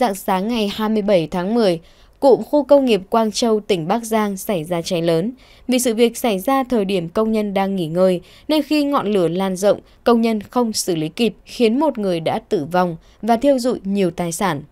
Dạng sáng ngày 27 tháng 10, cụm khu công nghiệp Quang Châu, tỉnh Bắc Giang xảy ra cháy lớn. Vì sự việc xảy ra thời điểm công nhân đang nghỉ ngơi, nên khi ngọn lửa lan rộng, công nhân không xử lý kịp, khiến một người đã tử vong và thiêu dụi nhiều tài sản.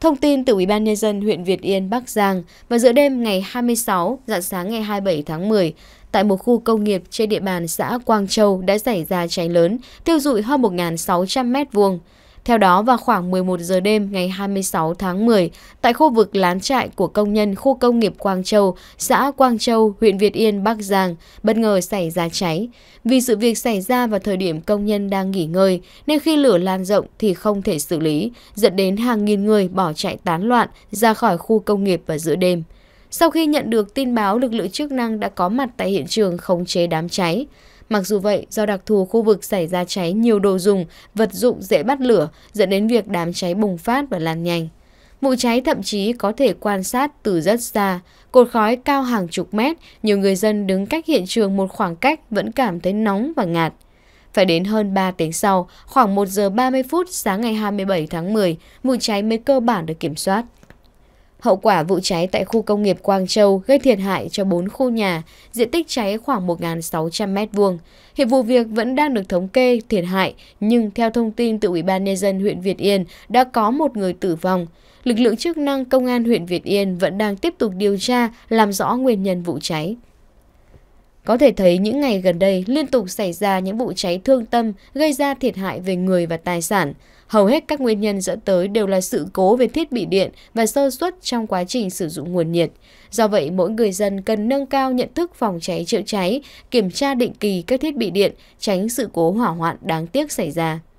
Thông tin từ ủy ban nhân dân huyện Việt Yên, Bắc Giang vào giữa đêm ngày 26, dạng sáng ngày 27 tháng 10, tại một khu công nghiệp trên địa bàn xã Quang Châu đã xảy ra cháy lớn, thiêu dụi hơn 1.600 mét vuông. Theo đó, vào khoảng 11 giờ đêm ngày 26 tháng 10, tại khu vực lán trại của công nhân khu công nghiệp Quang Châu, xã Quang Châu, huyện Việt Yên, Bắc Giang, bất ngờ xảy ra cháy. Vì sự việc xảy ra vào thời điểm công nhân đang nghỉ ngơi, nên khi lửa lan rộng thì không thể xử lý, dẫn đến hàng nghìn người bỏ chạy tán loạn ra khỏi khu công nghiệp vào giữa đêm. Sau khi nhận được tin báo, lực lượng chức năng đã có mặt tại hiện trường khống chế đám cháy. Mặc dù vậy, do đặc thù khu vực xảy ra cháy nhiều đồ dùng, vật dụng dễ bắt lửa, dẫn đến việc đám cháy bùng phát và lan nhanh. Vụ cháy thậm chí có thể quan sát từ rất xa, cột khói cao hàng chục mét, nhiều người dân đứng cách hiện trường một khoảng cách vẫn cảm thấy nóng và ngạt. Phải đến hơn 3 tiếng sau, khoảng 1 giờ 30 phút sáng ngày 27 tháng 10, vụ cháy mới cơ bản được kiểm soát. Hậu quả vụ cháy tại khu công nghiệp Quang Châu gây thiệt hại cho 4 khu nhà, diện tích cháy khoảng 1.600 m2. Hiện vụ việc vẫn đang được thống kê thiệt hại, nhưng theo thông tin từ Ủy ban Nhân dân huyện Việt Yên đã có một người tử vong. Lực lượng chức năng công an huyện Việt Yên vẫn đang tiếp tục điều tra làm rõ nguyên nhân vụ cháy. Có thể thấy những ngày gần đây liên tục xảy ra những vụ cháy thương tâm gây ra thiệt hại về người và tài sản. Hầu hết các nguyên nhân dẫn tới đều là sự cố về thiết bị điện và sơ suất trong quá trình sử dụng nguồn nhiệt. Do vậy, mỗi người dân cần nâng cao nhận thức phòng cháy chữa cháy, kiểm tra định kỳ các thiết bị điện, tránh sự cố hỏa hoạn đáng tiếc xảy ra.